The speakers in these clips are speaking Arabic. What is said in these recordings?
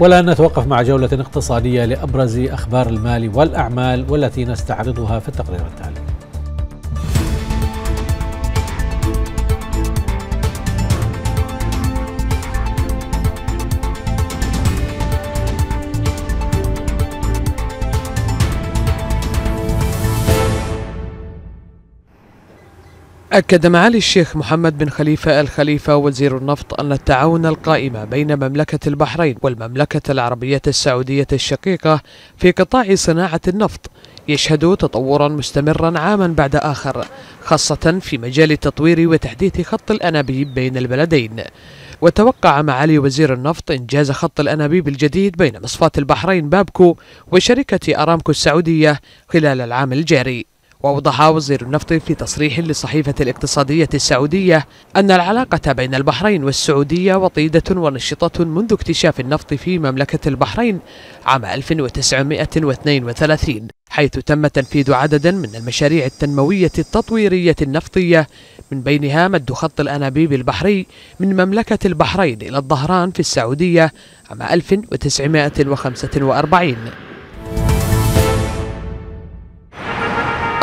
ولا نتوقف مع جولة اقتصادية لأبرز أخبار المال والأعمال والتي نستعرضها في التقرير التالي أكد معالي الشيخ محمد بن خليفة الخليفة وزير النفط أن التعاون القائم بين مملكة البحرين والمملكة العربية السعودية الشقيقة في قطاع صناعة النفط يشهد تطورا مستمرا عاما بعد آخر خاصة في مجال تطوير وتحديث خط الأنابيب بين البلدين وتوقع معالي وزير النفط إنجاز خط الأنابيب الجديد بين مصفاة البحرين بابكو وشركة أرامكو السعودية خلال العام الجاري وأوضح وزير النفط في تصريح للصحيفة الاقتصادية السعودية أن العلاقة بين البحرين والسعودية وطيدة ونشطة منذ اكتشاف النفط في مملكة البحرين عام 1932 حيث تم تنفيذ عددا من المشاريع التنموية التطويرية النفطية من بينها مد خط الأنابيب البحري من مملكة البحرين إلى الظهران في السعودية عام 1945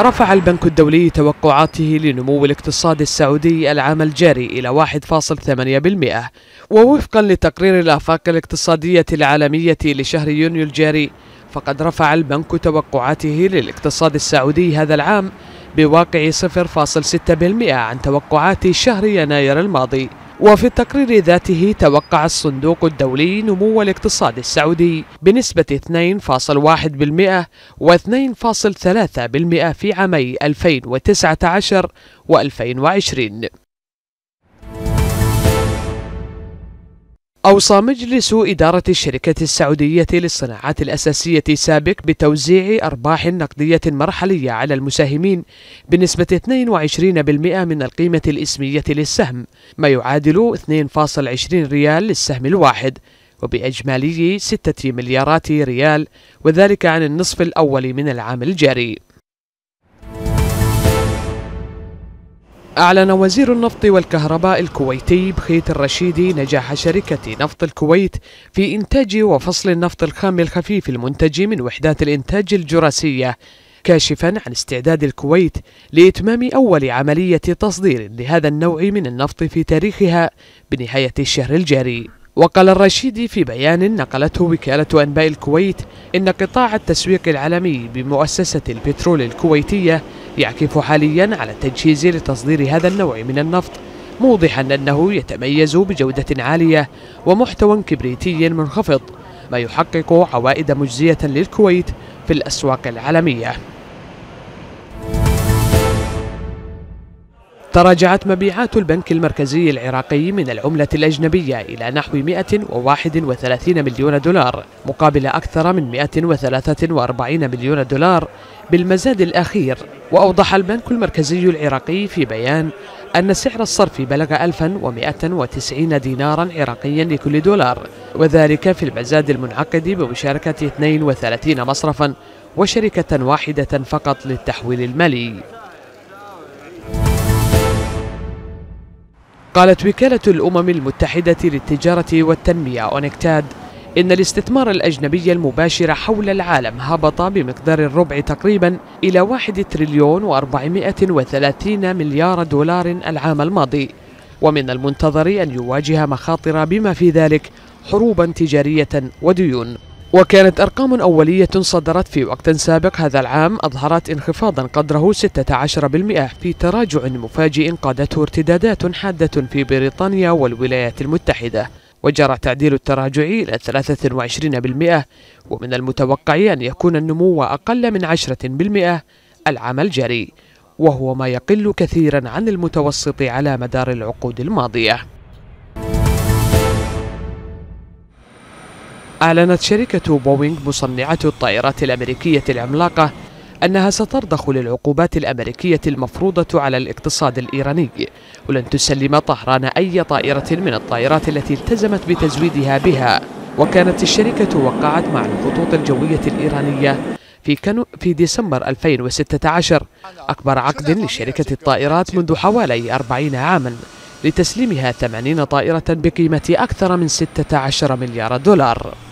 رفع البنك الدولي توقعاته لنمو الاقتصاد السعودي العام الجاري إلى 1.8% ووفقا لتقرير الآفاق الاقتصادية العالمية لشهر يونيو الجاري فقد رفع البنك توقعاته للاقتصاد السعودي هذا العام بواقع 0.6% عن توقعات شهر يناير الماضي وفي التقرير ذاته توقع الصندوق الدولي نمو الاقتصاد السعودي بنسبة 2.1% و2.3% في عامي 2019 و2020 أوصى مجلس إدارة الشركة السعودية للصناعات الأساسية سابق بتوزيع أرباح نقدية مرحلية على المساهمين بنسبة 22% من القيمة الإسمية للسهم ما يعادل 2.20 ريال للسهم الواحد وبإجمالي 6 مليارات ريال وذلك عن النصف الأول من العام الجاري أعلن وزير النفط والكهرباء الكويتي بخيت الرشيدي نجاح شركة نفط الكويت في إنتاج وفصل النفط الخام الخفيف المنتج من وحدات الإنتاج الجراسية كاشفا عن استعداد الكويت لإتمام أول عملية تصدير لهذا النوع من النفط في تاريخها بنهاية الشهر الجاري وقال الرشيدي في بيان نقلته وكالة أنباء الكويت إن قطاع التسويق العالمي بمؤسسة البترول الكويتية يعكف حاليا على التجهيز لتصدير هذا النوع من النفط موضحا أنه يتميز بجودة عالية ومحتوى كبريتي منخفض ما يحقق عوائد مجزية للكويت في الأسواق العالمية تراجعت مبيعات البنك المركزي العراقي من العملة الأجنبية إلى نحو 131 مليون دولار مقابل أكثر من 143 مليون دولار بالمزاد الأخير وأوضح البنك المركزي العراقي في بيان أن سعر الصرف بلغ 1190 دينارا عراقيا لكل دولار وذلك في المزاد المنعقد بمشاركة 32 مصرفا وشركة واحدة فقط للتحويل المالي قالت وكالة الأمم المتحدة للتجارة والتنمية أونكتاد إن الاستثمار الأجنبي المباشر حول العالم هبط بمقدار الربع تقريبا إلى 1 تريليون و430 مليار دولار العام الماضي ومن المنتظر أن يواجه مخاطر بما في ذلك حروبا تجارية وديون وكانت أرقام أولية صدرت في وقت سابق هذا العام أظهرت انخفاضا قدره 16% في تراجع مفاجئ قادته ارتدادات حادة في بريطانيا والولايات المتحدة وجرى تعديل التراجع إلى 23% ومن المتوقع أن يكون النمو أقل من 10% العام الجاري وهو ما يقل كثيرا عن المتوسط على مدار العقود الماضية أعلنت شركة بوينغ مصنعة الطائرات الأمريكية العملاقة أنها سترضخ للعقوبات الأمريكية المفروضة على الاقتصاد الإيراني ولن تسلم طهران أي طائرة من الطائرات التي التزمت بتزويدها بها وكانت الشركة وقعت مع الخطوط الجوية الإيرانية في كانو في ديسمبر 2016 أكبر عقد لشركة الطائرات منذ حوالي 40 عاماً لتسليمها 80 طائرة بقيمة أكثر من 16 مليار دولار